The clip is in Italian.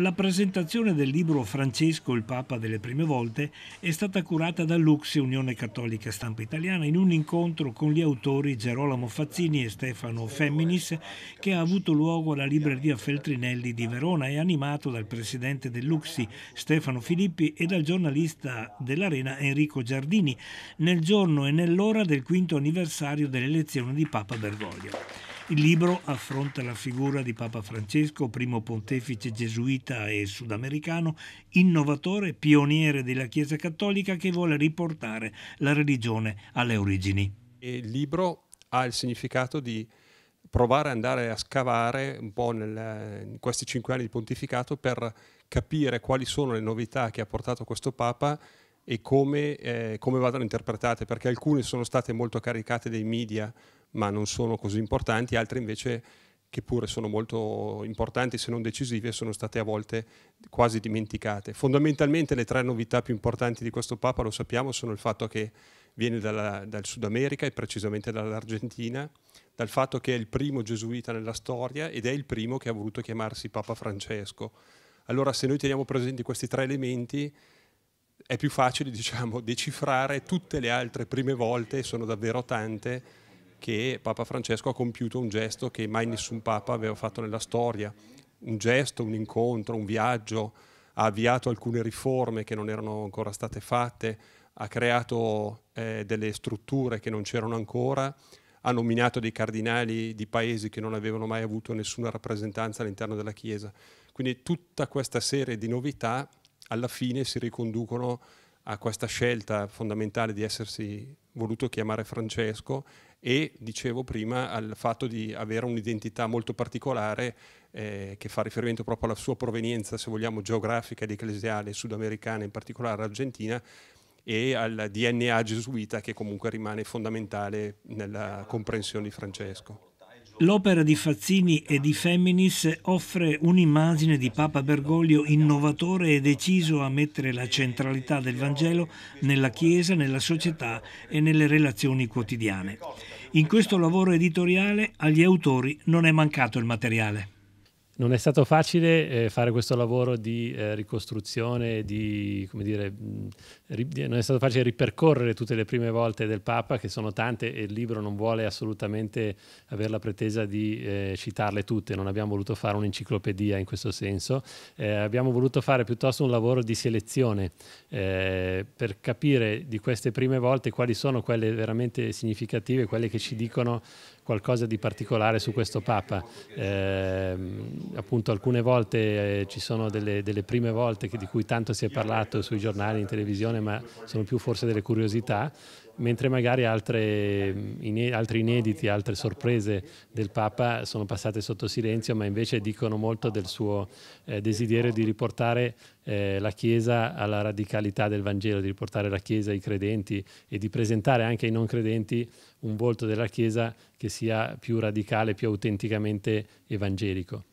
La presentazione del libro Francesco il Papa delle prime volte è stata curata da Lux Unione Cattolica Stampa Italiana in un incontro con gli autori Gerolamo Fazzini e Stefano Femminis che ha avuto luogo alla libreria Feltrinelli di Verona e animato dal presidente dell'Uxi Stefano Filippi e dal giornalista dell'Arena Enrico Giardini nel giorno e nell'ora del quinto anniversario dell'elezione di Papa Bergoglio. Il libro affronta la figura di Papa Francesco, primo pontefice gesuita e sudamericano, innovatore, pioniere della Chiesa Cattolica che vuole riportare la religione alle origini. Il libro ha il significato di provare ad andare a scavare un po' nel, in questi cinque anni di pontificato per capire quali sono le novità che ha portato questo Papa e come, eh, come vadano interpretate, perché alcune sono state molto caricate dai media, ma non sono così importanti, altre invece che pure sono molto importanti se non decisive, sono state a volte quasi dimenticate. Fondamentalmente le tre novità più importanti di questo Papa, lo sappiamo, sono il fatto che viene dalla, dal Sud America e precisamente dall'Argentina, dal fatto che è il primo gesuita nella storia ed è il primo che ha voluto chiamarsi Papa Francesco. Allora se noi teniamo presenti questi tre elementi, è più facile diciamo, decifrare tutte le altre prime volte, sono davvero tante, che Papa Francesco ha compiuto un gesto che mai nessun Papa aveva fatto nella storia, un gesto, un incontro, un viaggio, ha avviato alcune riforme che non erano ancora state fatte, ha creato eh, delle strutture che non c'erano ancora, ha nominato dei cardinali di paesi che non avevano mai avuto nessuna rappresentanza all'interno della Chiesa. Quindi tutta questa serie di novità alla fine si riconducono a questa scelta fondamentale di essersi voluto chiamare Francesco e, dicevo prima, al fatto di avere un'identità molto particolare eh, che fa riferimento proprio alla sua provenienza, se vogliamo, geografica ed ecclesiale sudamericana, in particolare argentina, e al DNA gesuita che comunque rimane fondamentale nella comprensione di Francesco. L'opera di Fazzini e di Feminis offre un'immagine di Papa Bergoglio innovatore e deciso a mettere la centralità del Vangelo nella Chiesa, nella società e nelle relazioni quotidiane. In questo lavoro editoriale agli autori non è mancato il materiale. Non è stato facile eh, fare questo lavoro di eh, ricostruzione, di, dire, mm, ri, non è stato facile ripercorrere tutte le prime volte del Papa, che sono tante e il libro non vuole assolutamente avere la pretesa di eh, citarle tutte, non abbiamo voluto fare un'enciclopedia in questo senso, eh, abbiamo voluto fare piuttosto un lavoro di selezione eh, per capire di queste prime volte quali sono quelle veramente significative, quelle che ci dicono qualcosa di particolare su questo Papa. Eh, appunto alcune volte eh, ci sono delle, delle prime volte che, di cui tanto si è parlato sui giornali, in televisione, ma sono più forse delle curiosità, mentre magari altre, mm, in, altri inediti, altre sorprese del Papa sono passate sotto silenzio, ma invece dicono molto del suo eh, desiderio di riportare eh, la Chiesa alla radicalità del Vangelo, di riportare la Chiesa ai credenti e di presentare anche ai non credenti un volto della Chiesa che sia più radicale, più autenticamente evangelico.